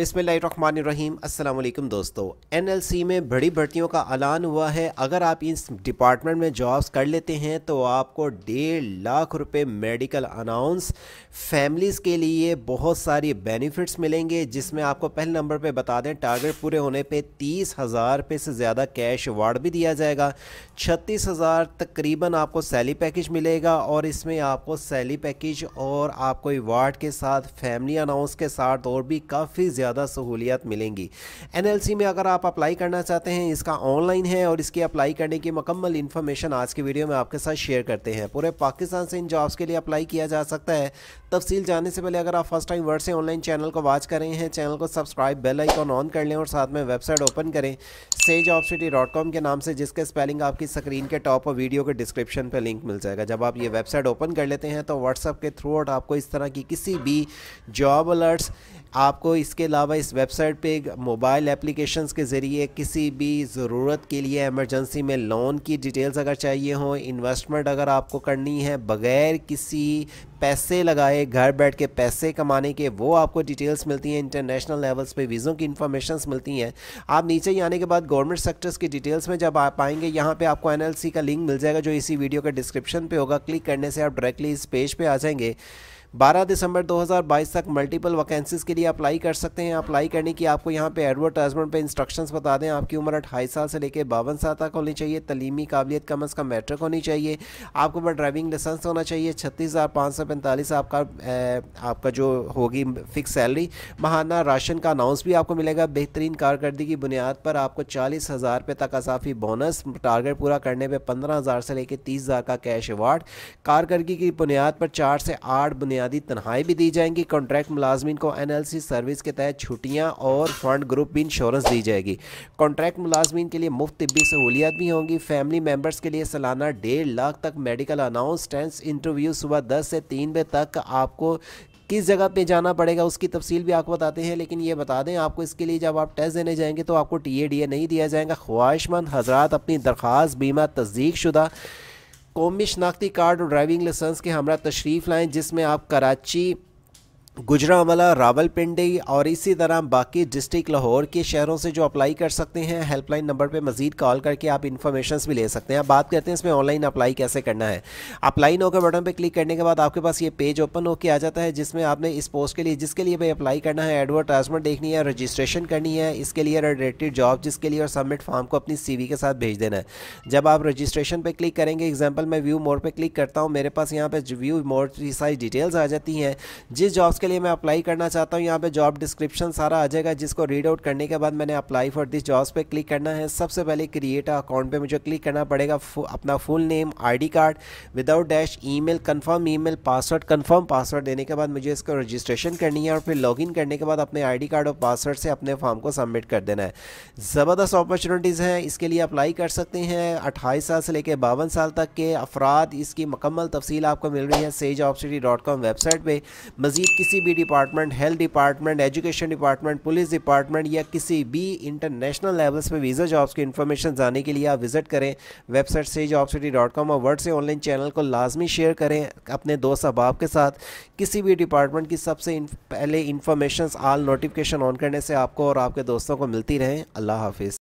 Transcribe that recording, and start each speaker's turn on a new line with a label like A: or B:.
A: बिसमीम अल्लाम दोस्तों एन एल सी में बड़ी भर्तियों का ऐलान हुआ है अगर आप इस डिपार्टमेंट में जॉब्स कर लेते हैं तो आपको डेढ़ लाख रुपये मेडिकल अनाउंस फैमिलीज़ के लिए बहुत सारी बेनिफिट्स मिलेंगे जिसमें आपको पहले नंबर पर बता दें टारगेट पूरे होने पर तीस हज़ार रुपये से ज़्यादा कैश अवार्ड भी दिया जाएगा छत्तीस हज़ार तकरीबन आपको सैली पैकेज मिलेगा और इसमें आपको सैली पैकेज और आपको अवार्ड के साथ फैमिली अनाउंस के साथ और भी काफ़ी ज़्यादा ज़्यादा सहूलियत मिलेंगी एनएलसी में अगर आप अप्लाई करना चाहते हैं इसका ऑनलाइन है और इसकी अप्लाई करने की मकम्मल इन्फॉर्मेशन आज की वीडियो में आपके साथ शेयर करते हैं पूरे पाकिस्तान से इन जॉब्स के लिए अप्लाई किया जा सकता है तफसील जानने से पहले अगर आप फर्स्ट टाइम वर्ड से ऑनलाइन चैनल को वॉच कर रहे हैं चैनल को सब्सक्राइब बेल आइकॉन ऑन कर लें और साथ में वेबसाइट ओपन करें से जॉब सिटी डॉट कॉम के नाम से जिसके स्पेलिंग आपकी स्क्रीन के टॉप और वीडियो के डिस्क्रिप्शन पर लिंक मिल जाएगा जब आप ये वेबसाइट ओपन कर लेते हैं तो व्हाट्सअप के थ्रू आउट आपको इस तरह की किसी भी जॉब अलर्ट्स आपको इसके अलावा इस वेबसाइट पे मोबाइल एप्लीकेशंस के ज़रिए किसी भी ज़रूरत के लिए एमरजेंसी में लोन की डिटेल्स अगर चाहिए हो इन्वेस्टमेंट अगर आपको करनी है बग़ैर किसी पैसे लगाए घर बैठ के पैसे कमाने के वो आपको डिटेल्स मिलती हैं इंटरनेशनल लेवल्स पे वीज़ों की इन्फॉर्मेशन मिलती हैं आप नीचे ही आने के बाद गवर्नमेंट सेक्टर्स की डिटेल्स में जब आप आएंगे यहाँ पे आपको एनएलसी का लिंक मिल जाएगा जो इसी वीडियो के डिस्क्रिप्शन पे होगा क्लिक करने से आप डायरेक्टली इस पेज पे आ जाएंगे 12 दिसंबर 2022 तक मल्टीपल वैकेंसीज़ के लिए अप्लाई कर सकते हैं अप्लाई करने की आपको यहाँ पे एडवर्टाइजमेंट पे इंस्ट्रक्शंस बता दें आपकी उम्र अट्ठाईस साल से लेकर बावन साल तक होनी चाहिए तलीमी काबिलियत कम अज़ कम मैट्रिक होनी चाहिए आपको पास ड्राइविंग लाइसेंस होना चाहिए छत्तीस आपका आपका जो होगी फिक्स सैलरी महाना राशन का अनाउंस भी आपको मिलेगा बेहतरीन कारकर्दगी की बुनियाद पर आपको चालीस हज़ार रुपये तक असाफी बोनस टारगेट पूरा करने पर पंद्रह हज़ार से लेकर तीस हज़ार का कैश अवार्ड कारकर्दगी की बुनियाद पर चार से आठ बुनियाद बुनियादी तनहाई भी दी जाएंगी कॉन्ट्रैक्ट मुलाजमन को एन सर्विस के तहत छुट्टियाँ और फंड ग्रुप भी इंश्योरेंस दी जाएगी कॉन्ट्रैक्ट मुलाजमन के लिए मुफ्त तबी सहूलियात भी होंगी फैमिली मेम्बर्स के लिए सालाना डेढ़ लाख तक मेडिकल अनाउंसटेंस इंटरव्यू सुबह दस से तीन बजे तक आपको किस जगह पे जाना पड़ेगा उसकी तफसील भी आपको बताते हैं लेकिन ये बता दें आपको इसके लिए जब आप टेस्ट देने जाएंगे तो आपको टी ए डी ए नहीं दिया जाएगा ख्वाहिशमंद हजरात अपनी दरख्वास्त बीमा तस्दीक शुदा कौमी शनाख्ती कार्ड और ड्राइविंग लाइसेंस के हमरा तशरीफ़ लाएँ जिसमें आप कराची गुजरावाला रावलपिंडी और इसी तरह बाकी डिस्ट्रिक्ट लाहौर के शहरों से जो अप्लाई कर सकते हैं हेल्पलाइन नंबर पे मजीद कॉल करके आप इन्फॉर्मेशन भी ले सकते हैं आप बात करते हैं इसमें ऑनलाइन अप्लाई कैसे करना है अप्लाई नो के बटन पे क्लिक करने के बाद आपके पास ये पेज ओपन होकर आ जाता है जिसमें आपने इस पोस्ट के लिए जिसके लिए भाई अप्लाई करना है एडवर्टाइजमेंट देखनी है रजिस्ट्रेशन करनी है इसके लिए रिलेटेड जॉब जिसके लिए और सबमिट फॉर्म को अपनी सी के साथ भेज देना है जब आप रजिस्ट्रेशन पर क्लिक करेंगे एग्जाम्पल मैं व्यू मोड पर क्लिक करता हूँ मेरे पास यहाँ पर व्यू मोड की सारी डिटेल्स आ जाती हैं जिस जॉब्स के लिए मैं अप्लाई करना चाहता हूँ यहाँ पे जॉब डिस्क्रिप्शन सारा आ जाएगा जिसको रीड आउट करने के बाद मैंने अप्लाई फॉर दिस जॉब्स पे क्लिक करना है सबसे पहले क्रिएट अकाउंट पे मुझे क्लिक करना पड़ेगा अपना full name ID card without dash email confirm email password confirm password देने के बाद मुझे इसको रजिस्ट्रेशन करनी है और फिर लॉगिन करने के बाद अपने आईडी कार्ड और पासवर्ड से अपने फॉर्म को सबमिट कर देना है ज़बरदस्त अपॉर्चुनिटीज़ हैं इसके लिए अप्लाई कर सकते हैं अट्ठाईस साल से लेकर बावन साल तक के अफराद इसकी मकम्मल तफसील आपको मिल रही है सेज वेबसाइट पर मज़ीद किसी किसी भी department health department education department police department या किसी भी इंटरनेशनल लेवल्स पे वीज़ा जॉब्स की इन्फॉर्मेशन जाने के लिए आप विज़िट करें वेबसाइट से जॉब सिटी डॉट कॉम और वर्ड से ऑनलाइन चैनल को लाजमी शेयर करें अपने दोस्त अहबाब के साथ किसी भी डिपार्टमेंट की सबसे इन्फ, पहले इन्फॉर्मेशन आल नोटिफिकेशन ऑन करने से आपको और आपके दोस्तों को मिलती रहें अल्लाह हाफिज़